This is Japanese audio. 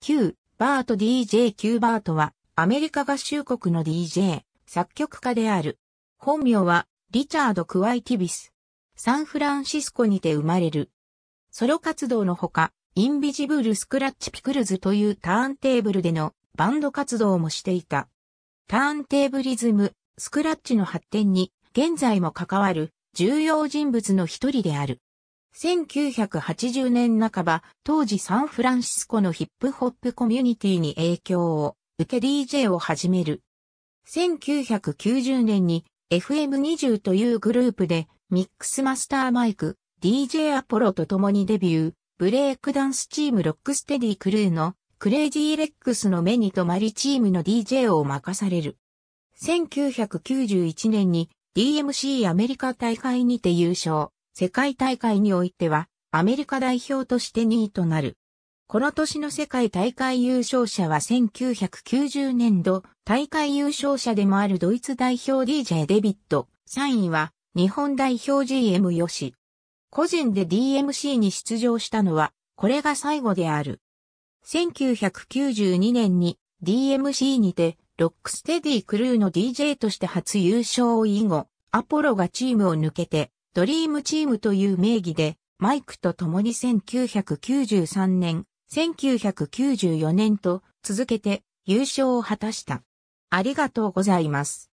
Q、バート DJ Q バートは、アメリカ合衆国の DJ、作曲家である。本名は、リチャード・クワイティビス。サンフランシスコにて生まれる。ソロ活動のほか、インビジブル・スクラッチ・ピクルズというターンテーブルでのバンド活動もしていた。ターンテーブリズム、スクラッチの発展に、現在も関わる重要人物の一人である。1980年半ば、当時サンフランシスコのヒップホップコミュニティに影響を受け DJ を始める。1990年に FM20 というグループでミックスマスターマイク、DJ アポロと共にデビュー、ブレイクダンスチームロックステディクルーのクレイジーレックスの目に留まりチームの DJ を任される。1991年に DMC アメリカ大会にて優勝。世界大会においては、アメリカ代表として2位となる。この年の世界大会優勝者は1990年度大会優勝者でもあるドイツ代表 DJ デビット、3位は日本代表 GM シ。個人で DMC に出場したのはこれが最後である。1992年に DMC にてロックステディクルーの DJ として初優勝以後、アポロがチームを抜けてドリームチームという名義で、マイクと共に1993年、1994年と続けて優勝を果たした。ありがとうございます。